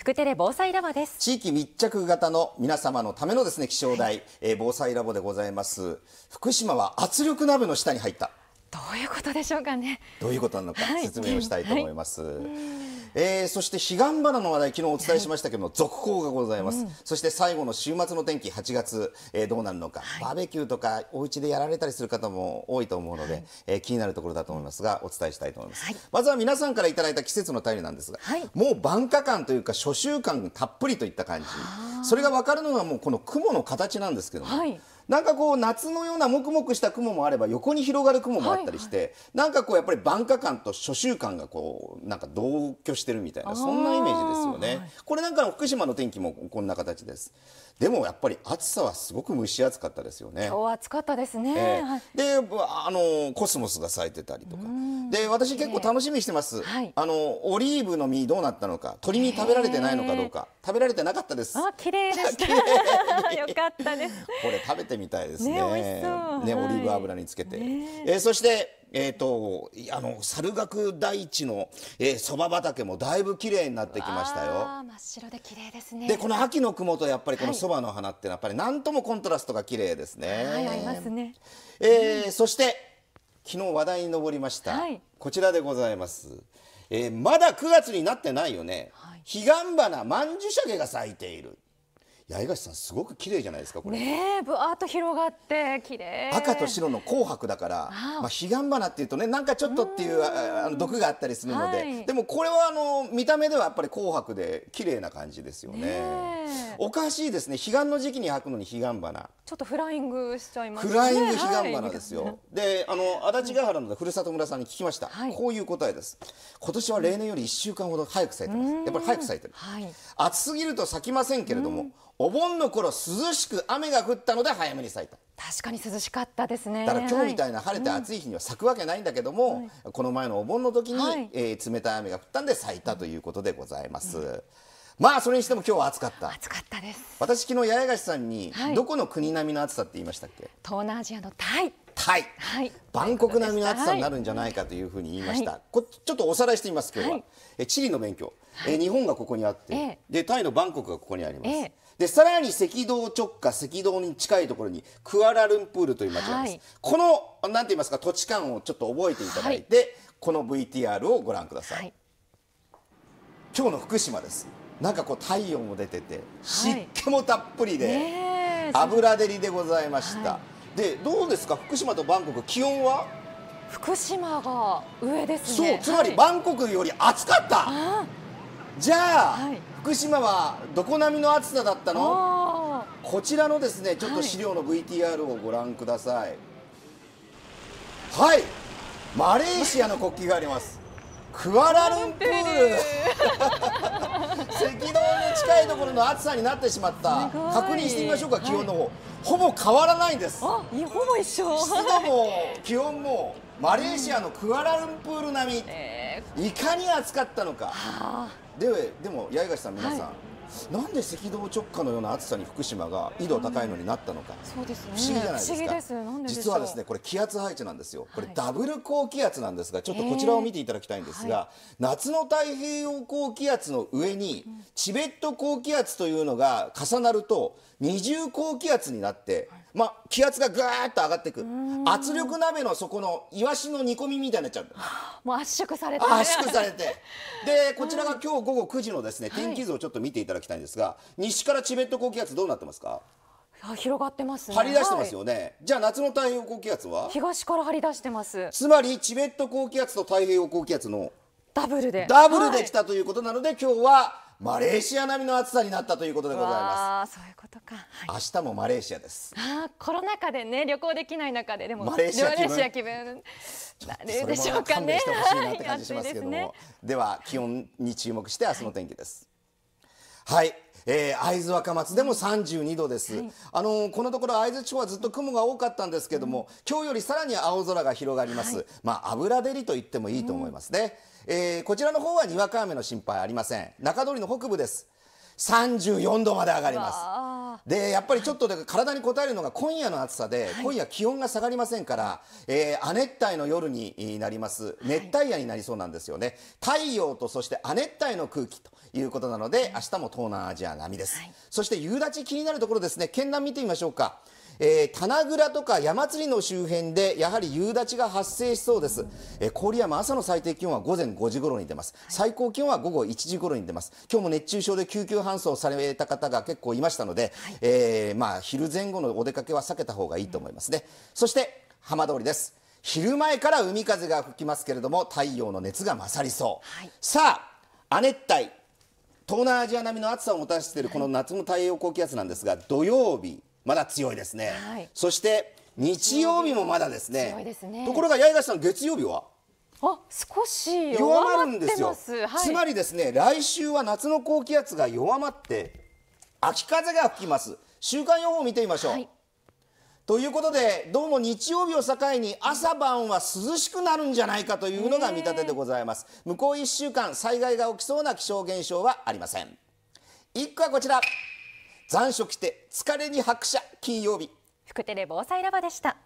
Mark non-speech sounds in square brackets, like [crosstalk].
福テレ防災ラボです地域密着型の皆様のためのですね気象台、はい、え防災ラボでございます福島は圧力鍋の下に入ったどういうことでしょうかねどういうことなのか説明をしたいと思います、はいはいえー、そして彼岸花の話題昨日お伝えしましたけども、はい、続報がございます、うん、そして最後の週末の天気8月、えー、どうなるのか、はい、バーベキューとかお家でやられたりする方も多いと思うので、はい、えー、気になるところだと思いますがお伝えしたいと思います、まずは皆さんからいただいた季節の便りなんですが、もう晩夏感というか初週間たっぷりといった感じそれが分かるのがもうこの雲の形なんですけども、なんかこう夏のようなもくもくした雲もあれば横に広がる雲もあったりして、なんかこうやっぱり晩夏感と初秋感がこうなんか同居してるみたいなそんなイメージですよね、これなんか福島の天気もこんな形ですでもやっぱり暑さはすごく蒸し暑かったですよね今日暑かったですね、であのコスモスが咲いてたりとかで私結構楽しみにしてます、あのオリーブの実どうなったのか鳥に食べられてないのかどうか食べられてなかったですあ綺麗でした [laughs] [laughs] よかったですこれ食べてみたいですね。ね、ね、オリーブ油につけて。はい、えー、そして、えーと、あの猿楽大地のそば、えー、畑もだいぶ綺麗になってきましたよ。真っ白で綺麗ですねでこの秋の雲とやっぱりこのそばの花ってやっぱり何ともコントラストが綺麗ですね。はい、合いますね、えー、うん、そして昨日話題に上りました、はい、こちらでございます。えー、まだ9月になってないよね。はい、彼岸花曼珠沙華が咲いている。八重樫さんすごく綺麗じゃないですかこれねぶわっと広がって綺麗赤と白の紅白だからまあ彼岸花っていうとねなんかちょっとっていうあの毒があったりするので、はい、でもこれはあの見た目ではやっぱり紅白で綺麗な感じですよね、ね、おかしいですね彼岸の時期に履くのに彼岸花ちょっとフライングしちゃいます、ね、フライング彼岸花ですよ、はい、であの足立ヶ原のふるさと村さんに聞きました、はい、こういう答えです今年は例年より1週間ほど早く咲いてますやっぱり早く咲いてる、暑すぎると咲きませんけれどもお盆の頃涼しく雨が降ったので早めに咲いた確かに涼しかったですねだから今日みたいな晴れて暑い日には咲くわけないんだけども、はい、この前のお盆の時に、はい、えー、冷たい雨が降ったんで咲いたということでございます、うん、まあそれにしても今日は暑かった暑かったです私昨日八重樫さんに、はい、どこの国並みの暑さって言いましたっけ東南アジアのタイはい、はい、万国並みの暑さになるんじゃないかというふうに言いました、はい、こちょっとおさらいしてみます今日は、はい、えチリの免許、え日本がここにあって、えー、でタイのバンコクがここにあります、えー、でさらに赤道直下赤道に近いところにクアラルンプールという町があります、このなんて言いますか土地感をちょっと覚えていただいて、この VTR をご覧ください、今日の福島ですなんかこう太陽も出てて湿気もたっぷりで、油照りでございました、でどうですか福島とバンコク気温は福島が上ですねそうつまりバンコクより暑かった、はい、じゃあ、はい、福島はどこ並みの暑さだったのこちらのですねちょっと資料の VTR をご覧くださいはい、はい、マレーシアの国旗がありますクアラルンプール [laughs] 赤道高いところの暑さになってしまった確認してみましょうか気温の方、はい、ほぼ変わらないんですほぼ一緒湿度も気温もマレーシアのクアラルンプール並み、いかに暑かったのかででも八重樫さん皆さん、はいなんで赤道直下のような暑さに福島が緯度高いのになったのか、そうですね、不思議じゃないですかす実はですねこれ気圧配置なんですよこれダブル高気圧なんですがちょっとこちらを見ていただきたいんですが、はい、夏の太平洋高気圧の上にチベット高気圧というのが重なると二重高気圧になって、はいまあ、気圧がぐーっと上がっていく圧力鍋の底のイワシの煮込みみたいになっちゃう [laughs] もう圧縮されて、ね、圧縮されて [laughs] でこちらが今日午後9時のですね天気図をちょっと見ていただきたいんですが、西からチベット高気圧どうなってますか広がってます、ね、張り出してますよね、はい、じゃあ夏の太平洋高気圧は東から張り出してますつまりチベット高気圧と太平洋高気圧のダブルでダブルで来たということなので、はい、今日はマレーシア並みの暑さになったということでございます。あそういうことか、はい、明日もマレーシアです。ああ、コロナ禍でね、旅行できない中で、でもマレーシア気分。なるでしょうかね。してほしいなって感じしますけども、は [laughs] いね、では気温に注目して明日の天気です。はいえー、会津若松でも32度です、はい、あのー、このところ会津地方はずっと雲が多かったんですけども、うん、今日よりさらに青空が広がります、はい、まあ油照りと言ってもいいと思いますね、うん、えー、こちらの方はにわか雨の心配ありません中通りの北部です34度まで上がりますでやっぱりちょっとで体に応えるのが今夜の暑さで、今夜気温が下がりませんから、えー、亜熱帯の夜になります熱帯夜になりそうなんですよね、太陽とそして亜熱帯の空気ということなので明日も東南アジア並みです、そして夕立気になるところですね県南見てみましょうか。えー、棚倉とか山釣りの周辺でやはり夕立が発生しそうです、えー、郡山朝の最低気温は午前5時頃に出ます最高気温は午後1時頃に出ます今日も熱中症で救急搬送された方が結構いましたので、えー、まあ、昼前後のお出かけは避けた方がいいと思いますね、そして浜通りです昼前から海風が吹きますけれども太陽の熱が勝りそう、はい、さあ亜熱帯東南アジア並みの暑さをもたらしているこの夏の太平洋高気圧なんですが土曜日まだ強いですね、はい、そして日曜日もまだですね、ね、ところが八重樫さん月曜日はあ少し弱まるんですよ、はい、つまりですね来週は夏の高気圧が弱まって秋風が吹きます週間予報を見てみましょう、はい、ということでどうも日曜日を境に朝晩は涼しくなるんじゃないかというのが見立てでございます向こう1週間災害が起きそうな気象現象はありません一個はこちら残暑来て疲れに拍車金曜日福テレ防災ラボでした